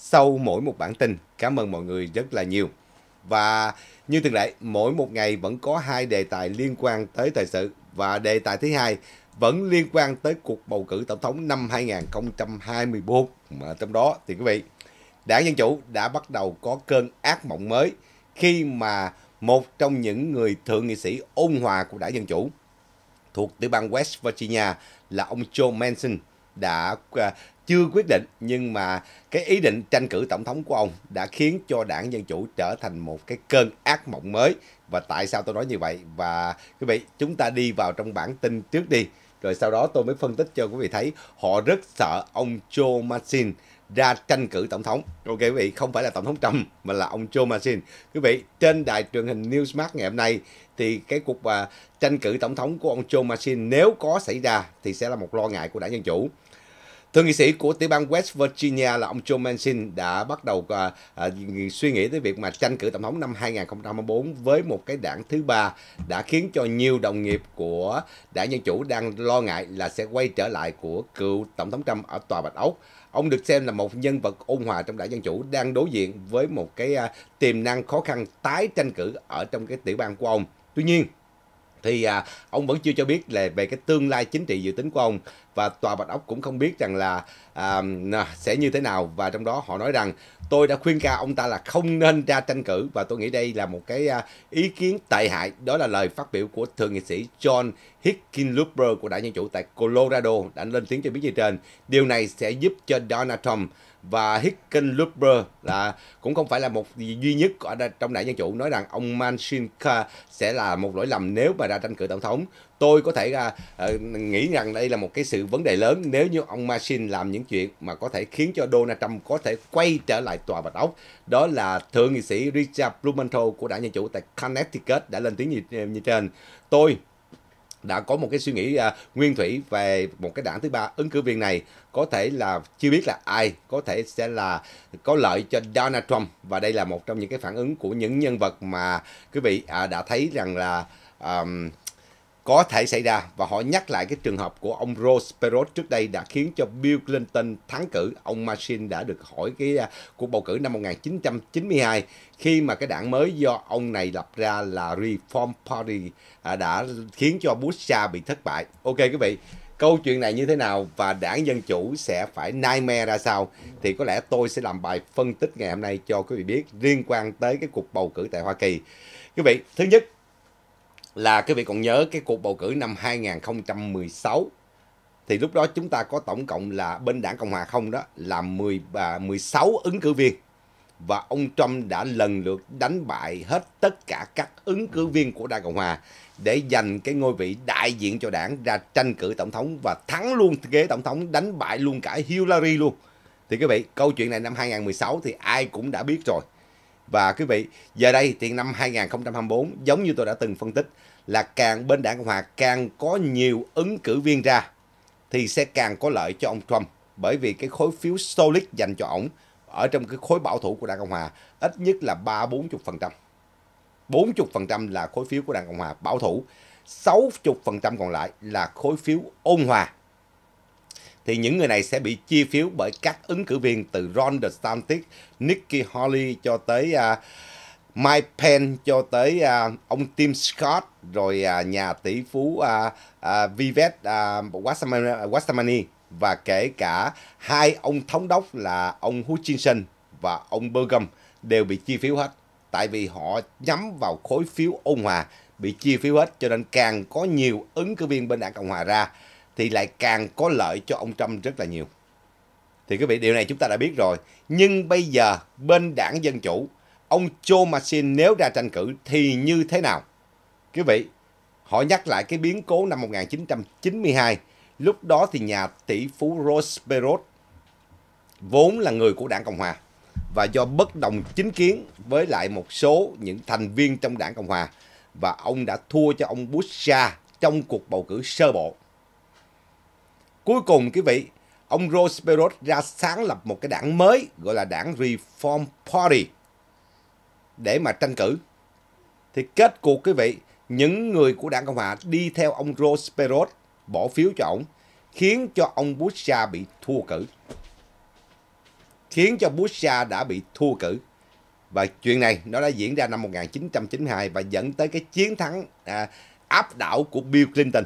sau mỗi một bản tin. Cảm ơn mọi người rất là nhiều. Và như thường lệ, mỗi một ngày vẫn có hai đề tài liên quan tới thời sự và đề tài thứ hai vẫn liên quan tới cuộc bầu cử tổng thống năm 2024 mà trong đó thì quý vị đảng dân chủ đã bắt đầu có cơn ác mộng mới khi mà một trong những người thượng nghị sĩ ôn hòa của đảng dân chủ thuộc tiểu bang West Virginia là ông Joe Manchin đã à, chưa quyết định nhưng mà cái ý định tranh cử tổng thống của ông đã khiến cho đảng Dân Chủ trở thành một cái cơn ác mộng mới. Và tại sao tôi nói như vậy? Và quý vị, chúng ta đi vào trong bản tin trước đi. Rồi sau đó tôi mới phân tích cho quý vị thấy họ rất sợ ông Joe Manchin ra tranh cử tổng thống. Ok quý vị, không phải là tổng thống Trump mà là ông Joe Manchin. Quý vị, trên đài truyền hình Newsmax ngày hôm nay thì cái cuộc à, tranh cử tổng thống của ông Joe Manchin nếu có xảy ra thì sẽ là một lo ngại của đảng Dân Chủ. Thượng nghị sĩ của tiểu bang West Virginia là ông Joe Manchin đã bắt đầu à, à, suy nghĩ tới việc mà tranh cử tổng thống năm 2024 với một cái đảng thứ ba đã khiến cho nhiều đồng nghiệp của đảng Dân Chủ đang lo ngại là sẽ quay trở lại của cựu tổng thống Trump ở tòa Bạch Ốc Ông được xem là một nhân vật ôn hòa trong đảng Dân Chủ đang đối diện với một cái à, tiềm năng khó khăn tái tranh cử ở trong cái tiểu bang của ông. Tuy nhiên, thì à, ông vẫn chưa cho biết là về cái tương lai chính trị dự tính của ông và tòa bạch ốc cũng không biết rằng là à, sẽ như thế nào và trong đó họ nói rằng tôi đã khuyên ca ông ta là không nên ra tranh cử và tôi nghĩ đây là một cái à, ý kiến tệ hại đó là lời phát biểu của thượng nghị sĩ John Hickenlooper của đảng dân chủ tại Colorado đã lên tiếng cho biết như trên điều này sẽ giúp cho Donald Trump và Hickenlooper là cũng không phải là một duy nhất ở trong đại dân chủ nói rằng ông Manchinka sẽ là một lỗi lầm nếu mà ra tranh cử tổng thống. Tôi có thể uh, nghĩ rằng đây là một cái sự vấn đề lớn nếu như ông Manchin làm những chuyện mà có thể khiến cho Donald Trump có thể quay trở lại tòa Bạch Ốc. Đó là thượng nghị sĩ Richard Blumenthal của đảng Dân Chủ tại Connecticut đã lên tiếng như, như trên. Tôi đã có một cái suy nghĩ uh, nguyên thủy về một cái đảng thứ ba ứng cử viên này có thể là chưa biết là ai có thể sẽ là có lợi cho Donald Trump và đây là một trong những cái phản ứng của những nhân vật mà quý vị uh, đã thấy rằng là um, có thể xảy ra và họ nhắc lại cái trường hợp của ông Rose Perot trước đây đã khiến cho Bill Clinton thắng cử. Ông Machin đã được hỏi cái à, cuộc bầu cử năm 1992 khi mà cái đảng mới do ông này lập ra là Reform Party à, đã khiến cho Bush cha bị thất bại. Ok quý vị, câu chuyện này như thế nào và đảng Dân Chủ sẽ phải nightmare ra sao thì có lẽ tôi sẽ làm bài phân tích ngày hôm nay cho quý vị biết liên quan tới cái cuộc bầu cử tại Hoa Kỳ. Quý vị, thứ nhất là quý vị còn nhớ cái cuộc bầu cử năm 2016 thì lúc đó chúng ta có tổng cộng là bên đảng Cộng hòa không đó là 10 16 à, ứng cử viên và ông Trump đã lần lượt đánh bại hết tất cả các ứng cử viên của đảng Cộng hòa để giành cái ngôi vị đại diện cho đảng ra tranh cử tổng thống và thắng luôn ghế tổng thống đánh bại luôn cả Hillary luôn. Thì quý vị, câu chuyện này năm 2016 thì ai cũng đã biết rồi. Và quý vị, giờ đây thì năm 2024 giống như tôi đã từng phân tích là càng bên đảng Cộng Hòa càng có nhiều ứng cử viên ra thì sẽ càng có lợi cho ông Trump bởi vì cái khối phiếu solid dành cho ổng ở trong cái khối bảo thủ của đảng Cộng Hòa ít nhất là 3-40%. 40% là khối phiếu của đảng Cộng Hòa bảo thủ, 60% còn lại là khối phiếu ôn hòa thì những người này sẽ bị chia phiếu bởi các ứng cử viên từ Ron DeSantis, Nikki Haley cho tới uh, Mike Pence cho tới uh, ông Tim Scott rồi uh, nhà tỷ phú uh, uh, Vivek uh, Wassermani và kể cả hai ông thống đốc là ông Hutchinson và ông Burgum đều bị chia phiếu hết tại vì họ nhắm vào khối phiếu ôn hòa bị chia phiếu hết cho nên càng có nhiều ứng cử viên bên đảng cộng hòa ra thì lại càng có lợi cho ông Trump rất là nhiều. Thì quý vị, điều này chúng ta đã biết rồi. Nhưng bây giờ bên đảng Dân Chủ, ông Joe Manchin nếu ra tranh cử thì như thế nào? Quý vị, họ nhắc lại cái biến cố năm 1992. Lúc đó thì nhà tỷ phú Ross Perot vốn là người của đảng Cộng Hòa và do bất đồng chính kiến với lại một số những thành viên trong đảng Cộng Hòa và ông đã thua cho ông Bush trong cuộc bầu cử sơ bộ Cuối cùng quý vị, ông Rose Perot ra sáng lập một cái đảng mới gọi là đảng Reform Party để mà tranh cử. Thì kết cuộc quý vị, những người của đảng Cộng Hòa đi theo ông Rose Perot bỏ phiếu cho ông, khiến cho ông Busha bị thua cử. Khiến cho Busha đã bị thua cử. Và chuyện này nó đã diễn ra năm 1992 và dẫn tới cái chiến thắng à, áp đảo của Bill Clinton.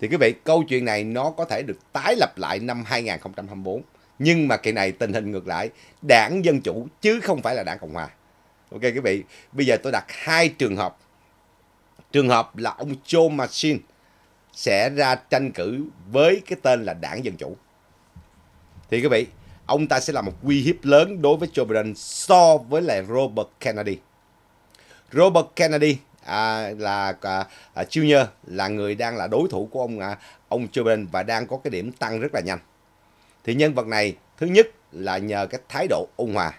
Thì quý vị, câu chuyện này nó có thể được tái lập lại năm 2024. Nhưng mà kỳ này tình hình ngược lại, đảng Dân Chủ chứ không phải là đảng Cộng Hòa. Ok quý vị, bây giờ tôi đặt hai trường hợp. Trường hợp là ông Joe Manchin sẽ ra tranh cử với cái tên là đảng Dân Chủ. Thì quý vị, ông ta sẽ là một uy hiếp lớn đối với Joe Biden so với lại Robert Kennedy. Robert Kennedy à, là à, à, Junior là người đang là đối thủ của ông à, ông Joe Biden và đang có cái điểm tăng rất là nhanh. Thì nhân vật này thứ nhất là nhờ cái thái độ ôn hòa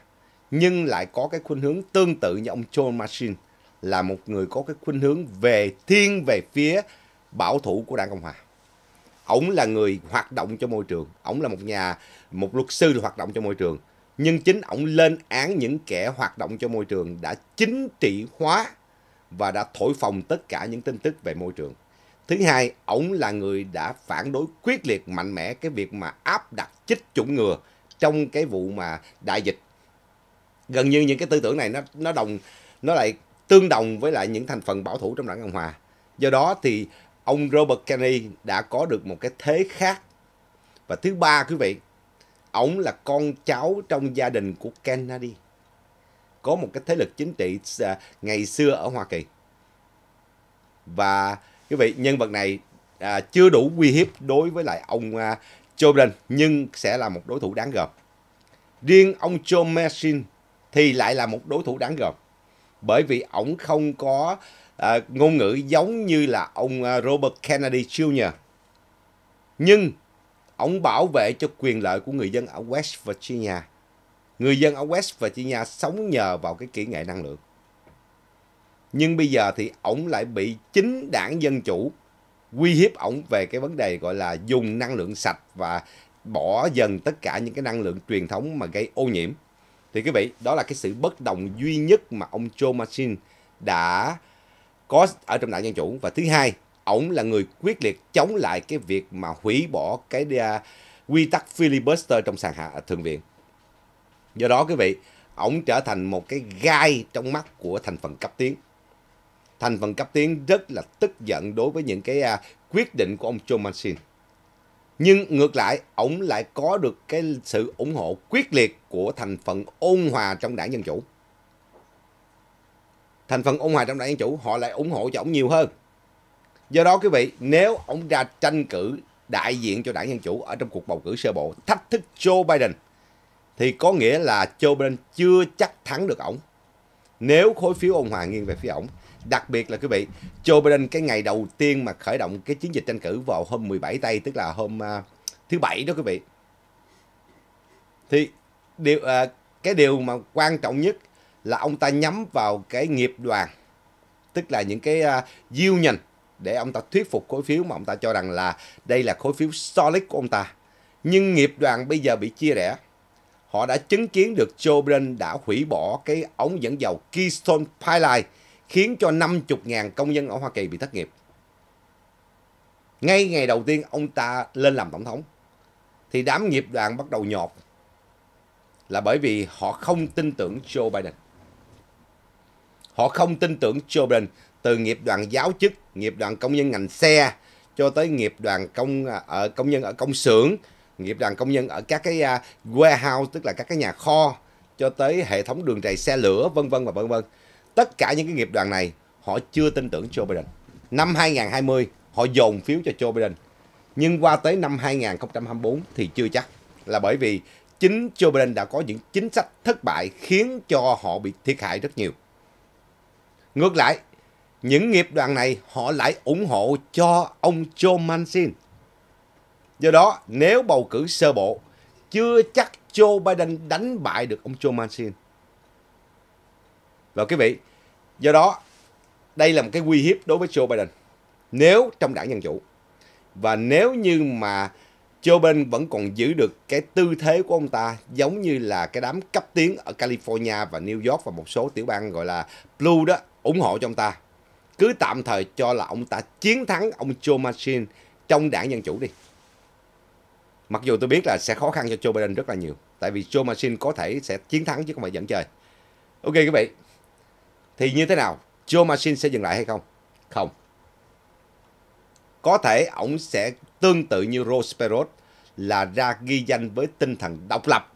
nhưng lại có cái khuynh hướng tương tự như ông John Machine là một người có cái khuynh hướng về thiên về phía bảo thủ của Đảng Cộng Hòa. Ông là người hoạt động cho môi trường, ông là một nhà một luật sư hoạt động cho môi trường, nhưng chính ông lên án những kẻ hoạt động cho môi trường đã chính trị hóa và đã thổi phồng tất cả những tin tức về môi trường. Thứ hai, ổng là người đã phản đối quyết liệt mạnh mẽ cái việc mà áp đặt chích chủng ngừa trong cái vụ mà đại dịch. Gần như những cái tư tưởng này nó nó đồng nó lại tương đồng với lại những thành phần bảo thủ trong đảng Cộng hòa. Do đó thì ông Robert Kennedy đã có được một cái thế khác. Và thứ ba quý vị, ổng là con cháu trong gia đình của Kennedy có một cái thế lực chính trị à, ngày xưa ở Hoa Kỳ. Và quý vị, nhân vật này à, chưa đủ uy hiếp đối với lại ông à, Joe Biden nhưng sẽ là một đối thủ đáng gờm. Riêng ông Joe Manchin thì lại là một đối thủ đáng gờm bởi vì ông không có à, ngôn ngữ giống như là ông à, Robert Kennedy Jr. Nhưng ông bảo vệ cho quyền lợi của người dân ở West Virginia Người dân ở West Virginia sống nhờ vào cái kỹ nghệ năng lượng. Nhưng bây giờ thì ổng lại bị chính đảng Dân Chủ uy hiếp ổng về cái vấn đề gọi là dùng năng lượng sạch và bỏ dần tất cả những cái năng lượng truyền thống mà gây ô nhiễm. Thì quý vị, đó là cái sự bất đồng duy nhất mà ông Joe Manchin đã có ở trong đảng Dân Chủ. Và thứ hai, ổng là người quyết liệt chống lại cái việc mà hủy bỏ cái uh, quy tắc filibuster trong sàn hạ thượng viện. Do đó quý vị, ổng trở thành một cái gai trong mắt của thành phần cấp tiến. Thành phần cấp tiến rất là tức giận đối với những cái uh, quyết định của ông Joe Manchin. Nhưng ngược lại, ổng lại có được cái sự ủng hộ quyết liệt của thành phần ôn hòa trong đảng Dân Chủ. Thành phần ôn hòa trong đảng Dân Chủ họ lại ủng hộ cho ổng nhiều hơn. Do đó quý vị, nếu ổng ra tranh cử đại diện cho đảng Dân Chủ ở trong cuộc bầu cử sơ bộ thách thức Joe Biden thì có nghĩa là Joe Biden chưa chắc thắng được ổng. Nếu khối phiếu ôn hòa nghiêng về phía ổng, đặc biệt là quý vị, Joe Biden cái ngày đầu tiên mà khởi động cái chiến dịch tranh cử vào hôm 17 tây tức là hôm uh, thứ bảy đó quý vị. Thì điều uh, cái điều mà quan trọng nhất là ông ta nhắm vào cái nghiệp đoàn tức là những cái uh, diêu nhành để ông ta thuyết phục khối phiếu mà ông ta cho rằng là đây là khối phiếu solid của ông ta. Nhưng nghiệp đoàn bây giờ bị chia rẽ họ đã chứng kiến được Joe Biden đã hủy bỏ cái ống dẫn dầu Keystone Pipeline khiến cho 50.000 công nhân ở Hoa Kỳ bị thất nghiệp. Ngay ngày đầu tiên ông ta lên làm tổng thống thì đám nghiệp đoàn bắt đầu nhọt là bởi vì họ không tin tưởng Joe Biden. Họ không tin tưởng Joe Biden từ nghiệp đoàn giáo chức, nghiệp đoàn công nhân ngành xe cho tới nghiệp đoàn công ở à, công nhân ở công xưởng nghiệp đoàn công nhân ở các cái à, warehouse tức là các cái nhà kho cho tới hệ thống đường trầy xe lửa vân vân và vân vân. Tất cả những cái nghiệp đoàn này họ chưa tin tưởng Joe Biden. Năm 2020 họ dồn phiếu cho Joe Biden. Nhưng qua tới năm 2024 thì chưa chắc là bởi vì chính Joe Biden đã có những chính sách thất bại khiến cho họ bị thiệt hại rất nhiều. Ngược lại, những nghiệp đoàn này họ lại ủng hộ cho ông Joe Manchin Do đó, nếu bầu cử sơ bộ, chưa chắc Joe Biden đánh bại được ông Joe Manchin. Và quý vị, do đó, đây là một cái uy hiếp đối với Joe Biden. Nếu trong đảng Dân Chủ, và nếu như mà Joe Biden vẫn còn giữ được cái tư thế của ông ta giống như là cái đám cấp tiến ở California và New York và một số tiểu bang gọi là Blue đó ủng hộ cho ông ta. Cứ tạm thời cho là ông ta chiến thắng ông Joe Manchin trong đảng Dân Chủ đi. Mặc dù tôi biết là sẽ khó khăn cho Joe Biden rất là nhiều. Tại vì Joe Manchin có thể sẽ chiến thắng chứ không phải dẫn chơi. Ok quý vị. Thì như thế nào? Joe Manchin sẽ dừng lại hay không? Không. Có thể ông sẽ tương tự như Rose Perot là ra ghi danh với tinh thần độc lập.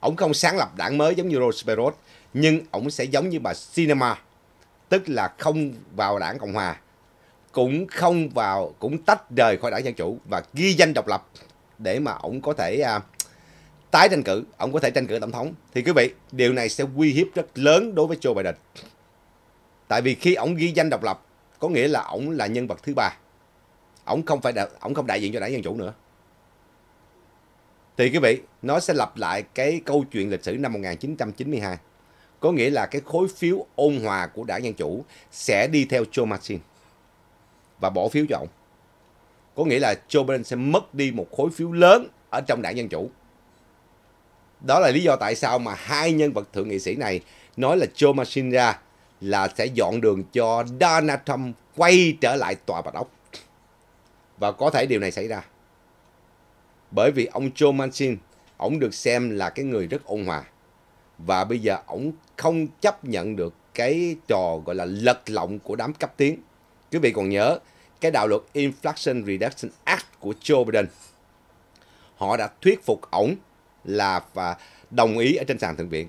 Ông không sáng lập đảng mới giống như Rose Perot, nhưng ông sẽ giống như bà Cinema, tức là không vào đảng Cộng Hòa, cũng không vào, cũng tách rời khỏi đảng Dân Chủ và ghi danh độc lập để mà ổng có thể à, tái tranh cử, ổng có thể tranh cử tổng thống. Thì quý vị, điều này sẽ uy hiếp rất lớn đối với Joe Biden. Tại vì khi ổng ghi danh độc lập, có nghĩa là ổng là nhân vật thứ ba. Ổng không phải ổng không đại diện cho đảng dân chủ nữa. Thì quý vị, nó sẽ lặp lại cái câu chuyện lịch sử năm 1992. Có nghĩa là cái khối phiếu ôn hòa của đảng Dân Chủ sẽ đi theo Joe Manchin và bỏ phiếu cho ông. Có nghĩa là Joe Biden sẽ mất đi một khối phiếu lớn ở trong đảng Dân Chủ. Đó là lý do tại sao mà hai nhân vật thượng nghị sĩ này nói là Joe Manchinra là sẽ dọn đường cho Donald Trump quay trở lại tòa bạch ốc. Và có thể điều này xảy ra. Bởi vì ông Joe Manchin, ông được xem là cái người rất ôn hòa. Và bây giờ ông không chấp nhận được cái trò gọi là lật lọng của đám cấp tiến. Quý vị còn nhớ cái đạo luật Inflation Reduction Act của Joe Biden. Họ đã thuyết phục ổng là và đồng ý ở trên sàn thượng viện.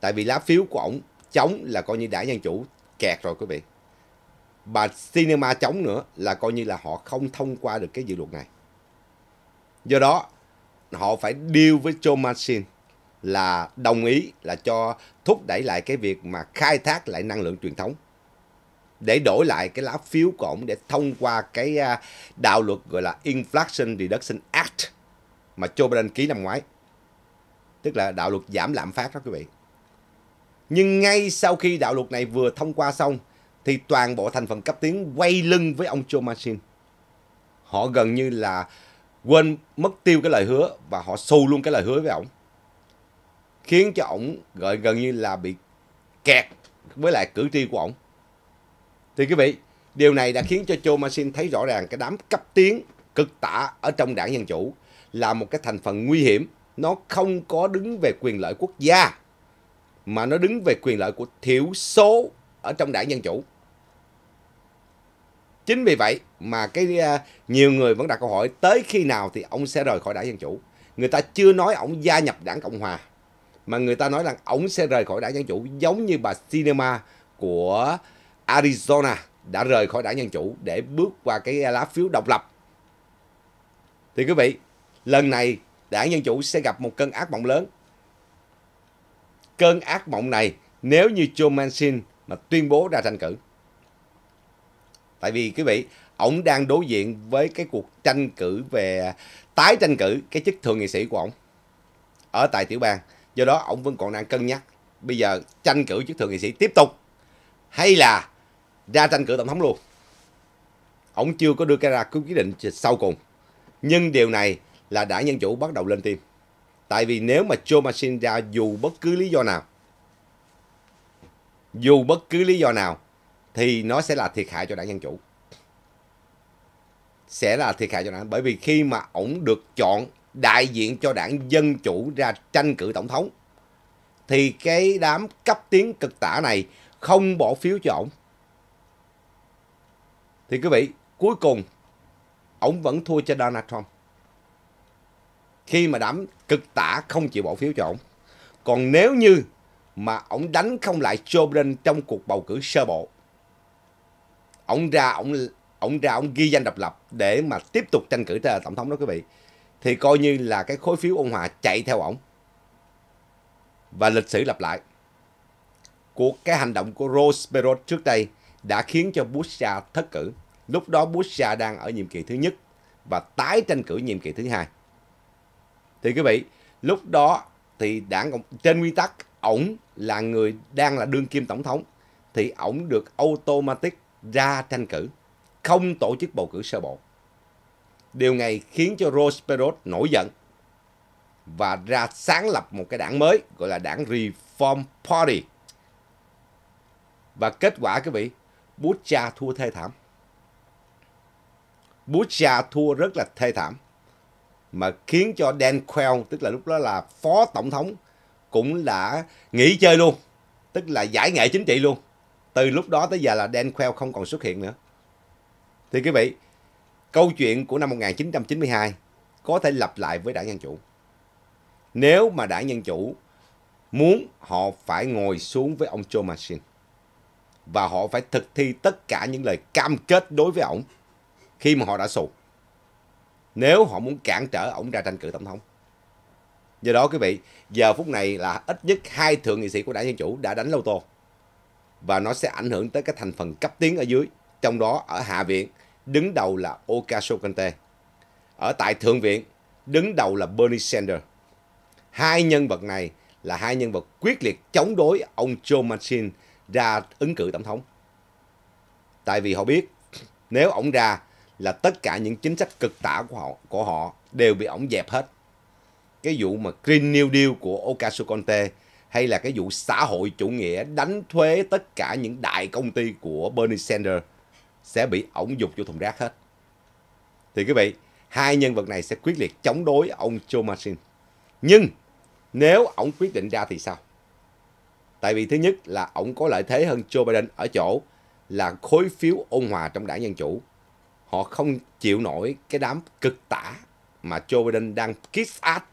Tại vì lá phiếu của ổng chống là coi như đã dân chủ kẹt rồi quý vị. Bà Cinema chống nữa là coi như là họ không thông qua được cái dự luật này. Do đó, họ phải deal với Joe Manchin là đồng ý là cho thúc đẩy lại cái việc mà khai thác lại năng lượng truyền thống để đổi lại cái lá phiếu của ông để thông qua cái à, đạo luật gọi là Inflation Reduction Act mà Joe Biden ký năm ngoái. Tức là đạo luật giảm lạm phát đó quý vị. Nhưng ngay sau khi đạo luật này vừa thông qua xong thì toàn bộ thành phần cấp tiến quay lưng với ông Joe Manchin. Họ gần như là quên mất tiêu cái lời hứa và họ xù luôn cái lời hứa với ông Khiến cho ông gọi gần như là bị kẹt với lại cử tri của ông thì quý vị, điều này đã khiến cho Joe Manchin thấy rõ ràng cái đám cấp tiến cực tả ở trong đảng Dân Chủ là một cái thành phần nguy hiểm. Nó không có đứng về quyền lợi quốc gia, mà nó đứng về quyền lợi của thiểu số ở trong đảng Dân Chủ. Chính vì vậy mà cái à, nhiều người vẫn đặt câu hỏi tới khi nào thì ông sẽ rời khỏi đảng Dân Chủ. Người ta chưa nói ông gia nhập đảng Cộng Hòa, mà người ta nói rằng ông sẽ rời khỏi đảng Dân Chủ giống như bà Cinema của Arizona đã rời khỏi đảng Dân Chủ để bước qua cái lá phiếu độc lập. Thì quý vị, lần này đảng Dân Chủ sẽ gặp một cơn ác mộng lớn. Cơn ác mộng này nếu như Joe Manchin mà tuyên bố ra tranh cử. Tại vì quý vị, ông đang đối diện với cái cuộc tranh cử về tái tranh cử cái chức thượng nghị sĩ của ông ở tại tiểu bang. Do đó ông vẫn còn đang cân nhắc bây giờ tranh cử chức thượng nghị sĩ tiếp tục hay là ra tranh cử tổng thống luôn ông chưa có đưa ra quyết định sau cùng nhưng điều này là đảng Dân Chủ bắt đầu lên tim. Tại vì nếu mà Joe Manchin ra dù bất cứ lý do nào, dù bất cứ lý do nào, thì nó sẽ là thiệt hại cho đảng Dân Chủ. Sẽ là thiệt hại cho đảng. Bởi vì khi mà ông được chọn đại diện cho đảng Dân Chủ ra tranh cử tổng thống, thì cái đám cấp tiến cực tả này không bỏ phiếu cho ông. Thì quý vị, cuối cùng, ông vẫn thua cho Donald Trump. Khi mà đám cực tả không chịu bỏ phiếu cho ông. Còn nếu như mà ông đánh không lại Joe Biden trong cuộc bầu cử sơ bộ, ông ra ông ông ra ông ghi danh độc lập để mà tiếp tục tranh cử ra tổng thống đó quý vị thì coi như là cái khối phiếu ôn hòa chạy theo ổng và lịch sử lặp lại cuộc cái hành động của Rose Perot trước đây đã khiến cho Busha thất cử. Lúc đó Busha đang ở nhiệm kỳ thứ nhất và tái tranh cử nhiệm kỳ thứ hai. Thì quý vị, lúc đó thì đảng Cộng, trên nguyên tắc ổng là người đang là đương kim tổng thống thì ổng được automatic ra tranh cử, không tổ chức bầu cử sơ bộ. Điều này khiến cho Rose Perot nổi giận và ra sáng lập một cái đảng mới gọi là đảng Reform Party. Và kết quả quý vị, bút cha thua thê thảm bút cha thua rất là thê thảm mà khiến cho Dan Quayle tức là lúc đó là phó tổng thống cũng đã nghỉ chơi luôn tức là giải nghệ chính trị luôn từ lúc đó tới giờ là Dan Quayle không còn xuất hiện nữa thì quý vị câu chuyện của năm 1992 có thể lặp lại với đảng Dân Chủ nếu mà đảng Dân Chủ muốn họ phải ngồi xuống với ông Joe Manchin và họ phải thực thi tất cả những lời cam kết đối với ổng khi mà họ đã sụt. Nếu họ muốn cản trở ổng ra tranh cử tổng thống. Do đó quý vị, giờ phút này là ít nhất hai thượng nghị sĩ của đảng Dân Chủ đã đánh lô tô. Và nó sẽ ảnh hưởng tới cái thành phần cấp tiến ở dưới. Trong đó ở Hạ Viện đứng đầu là Ocasio-Cortez. Ở tại Thượng Viện đứng đầu là Bernie Sanders. Hai nhân vật này là hai nhân vật quyết liệt chống đối ông Joe Manchin ra ứng cử tổng thống. Tại vì họ biết nếu ổng ra là tất cả những chính sách cực tả của họ của họ đều bị ổng dẹp hết. Cái vụ mà Green New Deal của Ocasio-Cortez hay là cái vụ xã hội chủ nghĩa đánh thuế tất cả những đại công ty của Bernie Sanders sẽ bị ổng dục vô thùng rác hết. Thì quý vị, hai nhân vật này sẽ quyết liệt chống đối ông Joe Manchin. Nhưng nếu ổng quyết định ra thì sao? Tại vì thứ nhất là ông có lợi thế hơn Joe Biden ở chỗ là khối phiếu ôn hòa trong đảng Dân Chủ. Họ không chịu nổi cái đám cực tả mà Joe Biden đang kiss ass.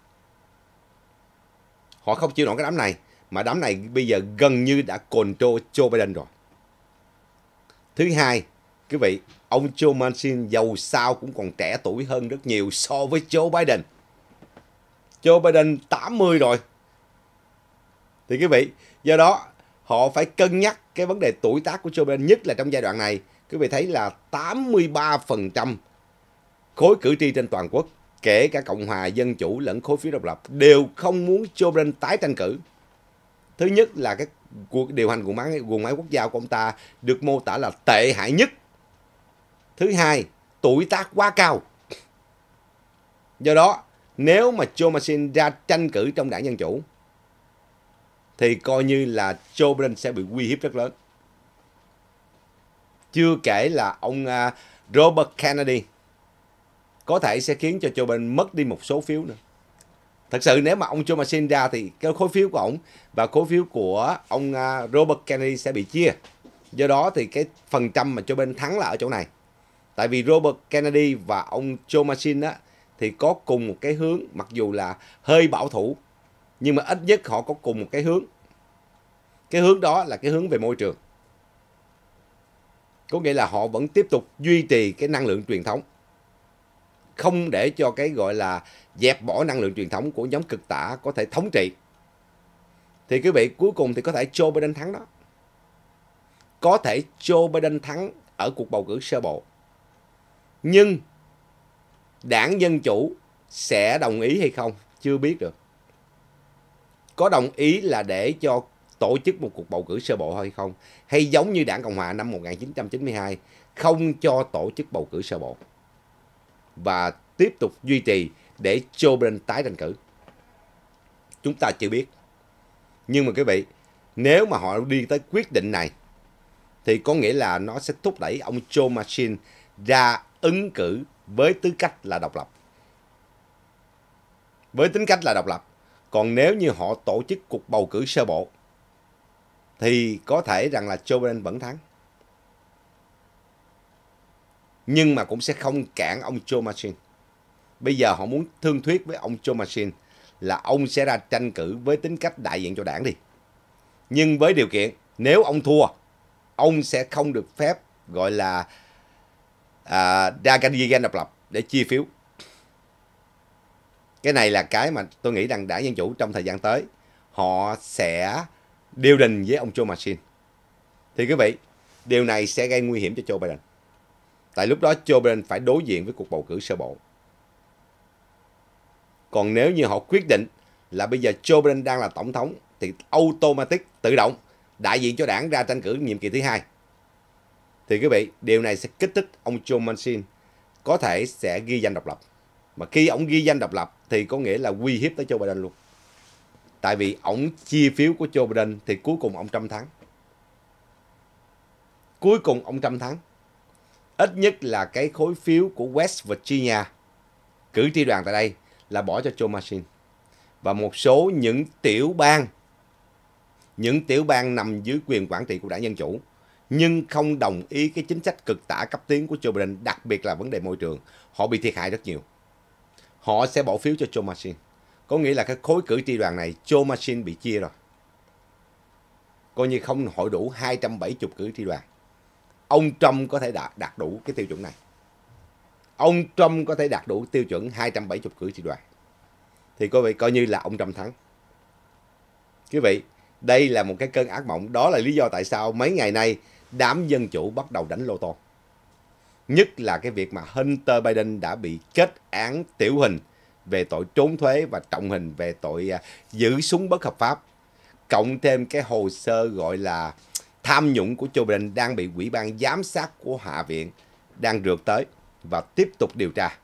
Họ không chịu nổi cái đám này. Mà đám này bây giờ gần như đã control Joe Biden rồi. Thứ hai, quý vị, ông Joe Manchin giàu sao cũng còn trẻ tuổi hơn rất nhiều so với Joe Biden. Joe Biden 80 rồi. Thì quý vị, do đó họ phải cân nhắc cái vấn đề tuổi tác của Joe Biden nhất là trong giai đoạn này quý vị thấy là 83% khối cử tri trên toàn quốc kể cả Cộng hòa Dân Chủ lẫn khối phiếu độc lập đều không muốn Joe Biden tái tranh cử thứ nhất là cái cuộc điều hành của máy của máy quốc gia của ông ta được mô tả là tệ hại nhất thứ hai tuổi tác quá cao do đó nếu mà Joe Manchin ra tranh cử trong đảng Dân Chủ thì coi như là Joe Biden sẽ bị uy hiếp rất lớn. Chưa kể là ông à, Robert Kennedy có thể sẽ khiến cho Joe Biden mất đi một số phiếu nữa. Thật sự nếu mà ông Joe Manchin ra thì cái khối phiếu của ông và khối phiếu của ông à, Robert Kennedy sẽ bị chia. Do đó thì cái phần trăm mà Joe Biden thắng là ở chỗ này. Tại vì Robert Kennedy và ông Joe Manchin á, thì có cùng một cái hướng mặc dù là hơi bảo thủ nhưng mà ít nhất họ có cùng một cái hướng cái hướng đó là cái hướng về môi trường có nghĩa là họ vẫn tiếp tục duy trì cái năng lượng truyền thống không để cho cái gọi là dẹp bỏ năng lượng truyền thống của nhóm cực tả có thể thống trị thì quý vị cuối cùng thì có thể Joe Biden thắng đó có thể Joe Biden thắng ở cuộc bầu cử sơ bộ nhưng đảng dân chủ sẽ đồng ý hay không chưa biết được có đồng ý là để cho tổ chức một cuộc bầu cử sơ bộ hay không hay giống như đảng Cộng hòa năm 1992 không cho tổ chức bầu cử sơ bộ và tiếp tục duy trì để Joe Biden tái tranh cử. Chúng ta chưa biết. Nhưng mà quý vị, nếu mà họ đi tới quyết định này thì có nghĩa là nó sẽ thúc đẩy ông Joe Machin ra ứng cử với tư cách là độc lập. Với tính cách là độc lập còn nếu như họ tổ chức cuộc bầu cử sơ bộ, thì có thể rằng là Joe Biden vẫn thắng. Nhưng mà cũng sẽ không cản ông Joe Manchin. Bây giờ họ muốn thương thuyết với ông Joe Manchin là ông sẽ ra tranh cử với tính cách đại diện cho đảng đi. Nhưng với điều kiện nếu ông thua, ông sẽ không được phép gọi là à, ra candidate độc lập để chia phiếu cái này là cái mà tôi nghĩ rằng đảng dân chủ trong thời gian tới họ sẽ điều đình với ông Joe Manchin thì quý vị điều này sẽ gây nguy hiểm cho Joe Biden tại lúc đó Joe Biden phải đối diện với cuộc bầu cử sơ bộ còn nếu như họ quyết định là bây giờ Joe Biden đang là tổng thống thì automatic tự động đại diện cho đảng ra tranh cử nhiệm kỳ thứ hai thì quý vị điều này sẽ kích thích ông Joe Manchin có thể sẽ ghi danh độc lập mà khi ông ghi danh độc lập thì có nghĩa là uy hiếp tới Joe Biden luôn tại vì ông chia phiếu của Joe Biden thì cuối cùng ông Trump thắng cuối cùng ông Trump thắng ít nhất là cái khối phiếu của West Virginia cử tri đoàn tại đây là bỏ cho Joe Manchin và một số những tiểu bang những tiểu bang nằm dưới quyền quản trị của đảng Dân Chủ nhưng không đồng ý cái chính sách cực tả cấp tiến của Joe Biden, đặc biệt là vấn đề môi trường. Họ bị thiệt hại rất nhiều họ sẽ bỏ phiếu cho Joe Manchin. Có nghĩa là cái khối cử tri đoàn này Joe Manchin bị chia rồi. Coi như không hội đủ 270 cử tri đoàn. Ông Trump có thể đạt, đạt đủ cái tiêu chuẩn này. Ông Trump có thể đạt đủ tiêu chuẩn 270 cử tri đoàn. Thì coi vậy coi như là ông Trump thắng. Quý vị, đây là một cái cơn ác mộng. Đó là lý do tại sao mấy ngày nay đám dân chủ bắt đầu đánh lô tô. Nhất là cái việc mà Hunter Biden đã bị kết án tiểu hình về tội trốn thuế và trọng hình về tội à, giữ súng bất hợp pháp. Cộng thêm cái hồ sơ gọi là tham nhũng của Joe Biden đang bị quỹ ban giám sát của Hạ viện đang rượt tới và tiếp tục điều tra.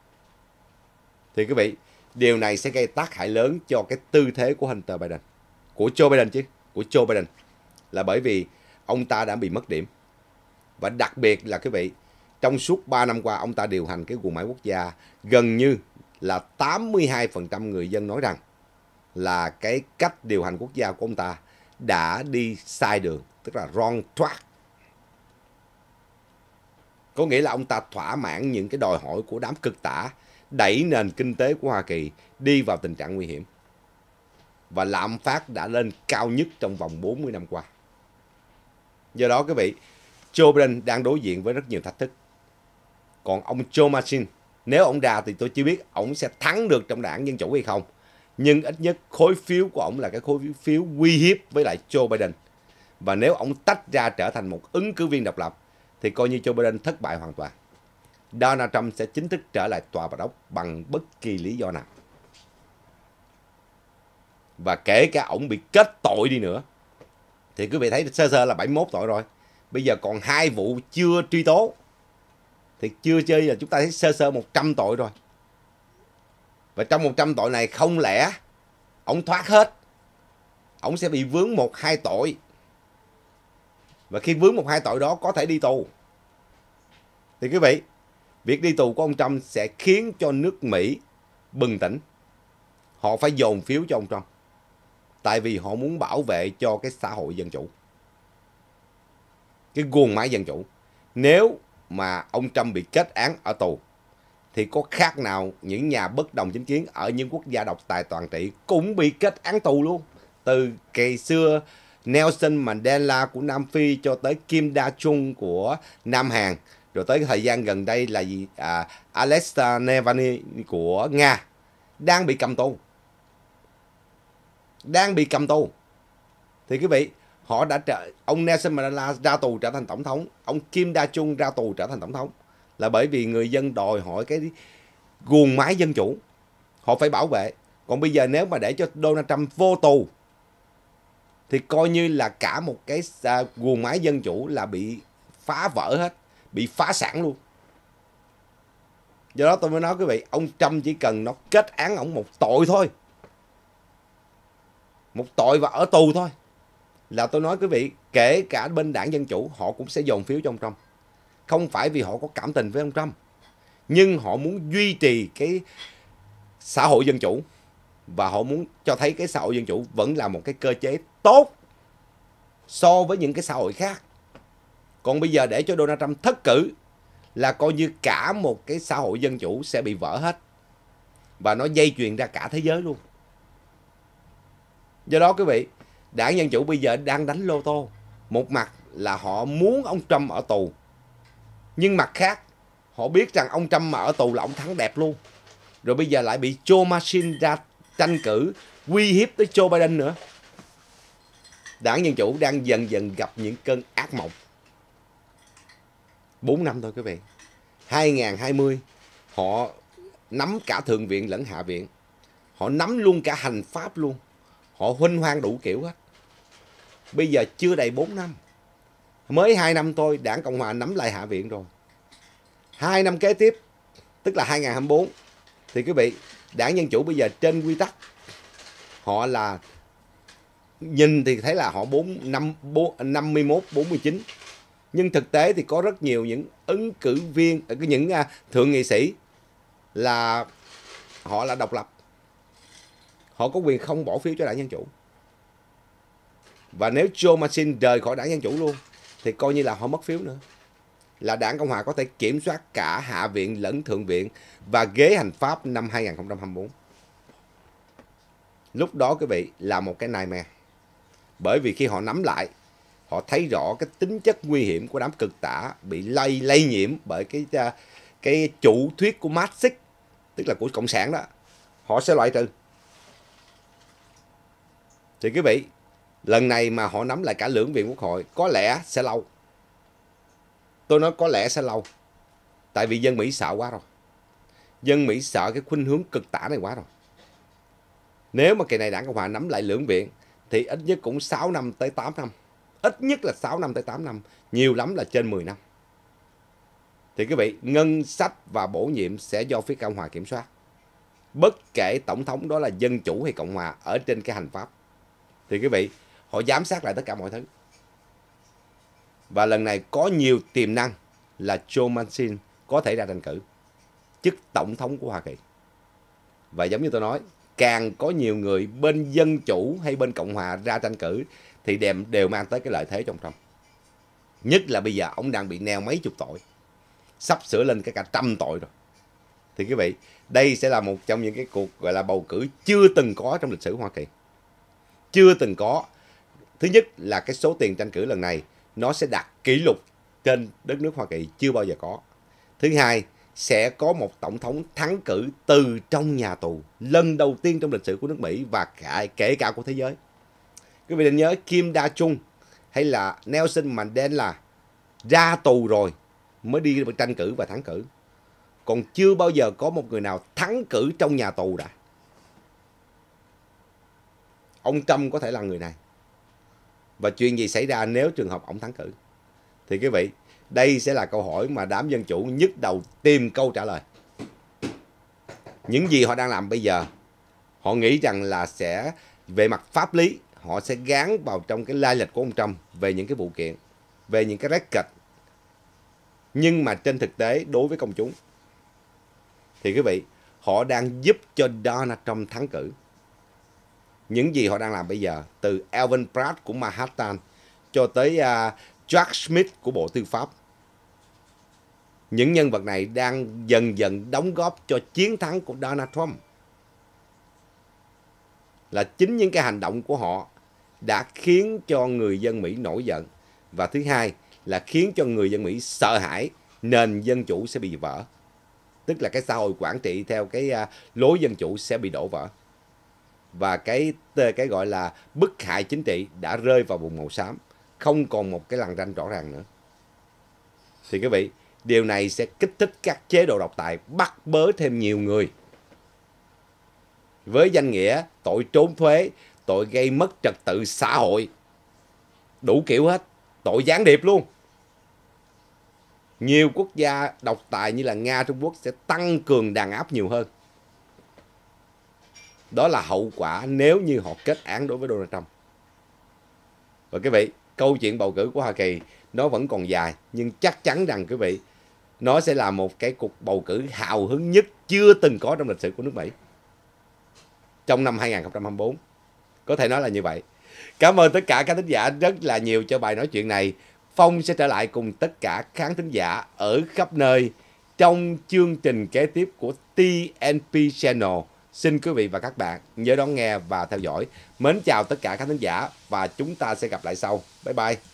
Thì quý vị, điều này sẽ gây tác hại lớn cho cái tư thế của Hunter Biden. Của Joe Biden chứ, của Joe Biden. Là bởi vì ông ta đã bị mất điểm. Và đặc biệt là quý vị, trong suốt 3 năm qua ông ta điều hành cái quần máy quốc gia gần như là 82% người dân nói rằng là cái cách điều hành quốc gia của ông ta đã đi sai đường, tức là wrong track. Có nghĩa là ông ta thỏa mãn những cái đòi hỏi của đám cực tả, đẩy nền kinh tế của Hoa Kỳ đi vào tình trạng nguy hiểm. Và lạm phát đã lên cao nhất trong vòng 40 năm qua. Do đó quý vị, Joe Biden đang đối diện với rất nhiều thách thức. Còn ông Joe Manchin, nếu ông ra thì tôi chưa biết ông sẽ thắng được trong đảng Dân Chủ hay không. Nhưng ít nhất khối phiếu của ông là cái khối phiếu uy hiếp với lại Joe Biden. Và nếu ông tách ra trở thành một ứng cử viên độc lập, thì coi như Joe Biden thất bại hoàn toàn. Donald Trump sẽ chính thức trở lại tòa bạch ốc bằng bất kỳ lý do nào. Và kể cả ông bị kết tội đi nữa, thì quý vị thấy sơ sơ là 71 tội rồi. Bây giờ còn hai vụ chưa truy tố thì chưa chơi là chúng ta thấy sơ sơ 100 tội rồi và trong 100 tội này không lẽ ông thoát hết ông sẽ bị vướng một hai tội và khi vướng một hai tội đó có thể đi tù thì quý vị việc đi tù của ông Trump sẽ khiến cho nước Mỹ bừng tỉnh họ phải dồn phiếu cho ông Trump tại vì họ muốn bảo vệ cho cái xã hội dân chủ cái guồng máy dân chủ nếu mà ông Trump bị kết án ở tù thì có khác nào những nhà bất đồng chính kiến ở những quốc gia độc tài toàn trị cũng bị kết án tù luôn. Từ kỳ xưa Nelson Mandela của Nam Phi cho tới Kim Da Chung của Nam Hàn rồi tới thời gian gần đây là gì à, Alexa Navalny của Nga đang bị cầm tù đang bị cầm tù thì quý vị họ đã trở, ông Nelson Mandela ra tù trở thành tổng thống, ông Kim Da Chung ra tù trở thành tổng thống là bởi vì người dân đòi hỏi cái guồng máy dân chủ, họ phải bảo vệ. Còn bây giờ nếu mà để cho Donald Trump vô tù thì coi như là cả một cái à, guồng máy dân chủ là bị phá vỡ hết, bị phá sản luôn. Do đó tôi mới nói quý vị, ông Trump chỉ cần nó kết án ông một tội thôi. Một tội và ở tù thôi là tôi nói quý vị kể cả bên đảng Dân Chủ họ cũng sẽ dồn phiếu cho ông Trump. Không phải vì họ có cảm tình với ông Trump. Nhưng họ muốn duy trì cái xã hội dân chủ và họ muốn cho thấy cái xã hội dân chủ vẫn là một cái cơ chế tốt so với những cái xã hội khác. Còn bây giờ để cho Donald Trump thất cử là coi như cả một cái xã hội dân chủ sẽ bị vỡ hết. Và nó dây chuyền ra cả thế giới luôn. Do đó quý vị, đảng Dân Chủ bây giờ đang đánh lô tô. Một mặt là họ muốn ông Trump ở tù. Nhưng mặt khác, họ biết rằng ông Trump mà ở tù là ông thắng đẹp luôn. Rồi bây giờ lại bị Joe Manchin ra tranh cử, uy hiếp tới Joe Biden nữa. Đảng Dân Chủ đang dần dần gặp những cơn ác mộng. 4 năm thôi quý vị. 2020, họ nắm cả Thượng viện lẫn Hạ viện. Họ nắm luôn cả hành pháp luôn. Họ huynh hoang đủ kiểu hết. Bây giờ chưa đầy 4 năm. Mới 2 năm thôi, đảng Cộng Hòa nắm lại Hạ viện rồi. 2 năm kế tiếp, tức là 2024, thì quý vị, đảng Dân Chủ bây giờ trên quy tắc, họ là nhìn thì thấy là họ 4, 5, 4, 51, 49. Nhưng thực tế thì có rất nhiều những ứng cử viên, ờ, những à, thượng nghị sĩ là họ là độc lập. Họ có quyền không bỏ phiếu cho đảng Dân Chủ và nếu Joe Manchin rời khỏi đảng Dân Chủ luôn thì coi như là họ mất phiếu nữa là đảng Cộng Hòa có thể kiểm soát cả Hạ viện lẫn Thượng viện và ghế hành pháp năm 2024. Lúc đó quý vị là một cái nightmare. Bởi vì khi họ nắm lại, họ thấy rõ cái tính chất nguy hiểm của đám cực tả bị lây lây nhiễm bởi cái à, cái chủ thuyết của Marxist, tức là của cộng sản đó. Họ sẽ loại trừ. Thì quý vị, lần này mà họ nắm lại cả lưỡng viện quốc hội có lẽ sẽ lâu tôi nói có lẽ sẽ lâu tại vì dân mỹ sợ quá rồi dân mỹ sợ cái khuynh hướng cực tả này quá rồi nếu mà kỳ này đảng cộng hòa nắm lại lưỡng viện thì ít nhất cũng 6 năm tới 8 năm ít nhất là 6 năm tới 8 năm nhiều lắm là trên 10 năm thì quý vị ngân sách và bổ nhiệm sẽ do phía cộng hòa kiểm soát bất kể tổng thống đó là dân chủ hay cộng hòa ở trên cái hành pháp thì quý vị họ giám sát lại tất cả mọi thứ và lần này có nhiều tiềm năng là Joe Manchin có thể ra tranh cử chức tổng thống của Hoa Kỳ và giống như tôi nói càng có nhiều người bên dân chủ hay bên cộng hòa ra tranh cử thì đều, đều mang tới cái lợi thế trong trong nhất là bây giờ ông đang bị neo mấy chục tội sắp sửa lên cái cả trăm tội rồi thì quý vị đây sẽ là một trong những cái cuộc gọi là bầu cử chưa từng có trong lịch sử Hoa Kỳ chưa từng có Thứ nhất là cái số tiền tranh cử lần này nó sẽ đạt kỷ lục trên đất nước Hoa Kỳ chưa bao giờ có. Thứ hai, sẽ có một tổng thống thắng cử từ trong nhà tù lần đầu tiên trong lịch sử của nước Mỹ và cả kể cả của thế giới. Quý vị nên nhớ Kim Da Chung hay là Nelson Mandela ra tù rồi mới đi tranh cử và thắng cử. Còn chưa bao giờ có một người nào thắng cử trong nhà tù đã. Ông Trump có thể là người này và chuyện gì xảy ra nếu trường hợp ổng thắng cử thì quý vị đây sẽ là câu hỏi mà đám dân chủ nhức đầu tìm câu trả lời những gì họ đang làm bây giờ họ nghĩ rằng là sẽ về mặt pháp lý họ sẽ gán vào trong cái lai lịch của ông Trump về những cái vụ kiện về những cái record nhưng mà trên thực tế đối với công chúng thì quý vị họ đang giúp cho Donald Trump thắng cử những gì họ đang làm bây giờ từ Elvin Pratt của Manhattan cho tới uh, Jack Smith của Bộ Tư pháp. Những nhân vật này đang dần dần đóng góp cho chiến thắng của Donald Trump. Là chính những cái hành động của họ đã khiến cho người dân Mỹ nổi giận. Và thứ hai là khiến cho người dân Mỹ sợ hãi nền dân chủ sẽ bị vỡ. Tức là cái xã hội quản trị theo cái à, lối dân chủ sẽ bị đổ vỡ và cái cái gọi là bức hại chính trị đã rơi vào vùng màu xám, không còn một cái lằn ranh rõ ràng nữa. Thì quý vị, điều này sẽ kích thích các chế độ độc tài bắt bớ thêm nhiều người. Với danh nghĩa tội trốn thuế, tội gây mất trật tự xã hội, đủ kiểu hết, tội gián điệp luôn. Nhiều quốc gia độc tài như là Nga, Trung Quốc sẽ tăng cường đàn áp nhiều hơn. Đó là hậu quả nếu như họ kết án đối với Donald Trump. Và quý vị, câu chuyện bầu cử của Hoa Kỳ nó vẫn còn dài nhưng chắc chắn rằng quý vị nó sẽ là một cái cuộc bầu cử hào hứng nhất chưa từng có trong lịch sử của nước Mỹ trong năm 2024. Có thể nói là như vậy. Cảm ơn tất cả các thính giả rất là nhiều cho bài nói chuyện này. Phong sẽ trở lại cùng tất cả khán thính giả ở khắp nơi trong chương trình kế tiếp của TNP Channel. Xin quý vị và các bạn nhớ đón nghe và theo dõi. Mến chào tất cả các khán giả và chúng ta sẽ gặp lại sau. Bye bye.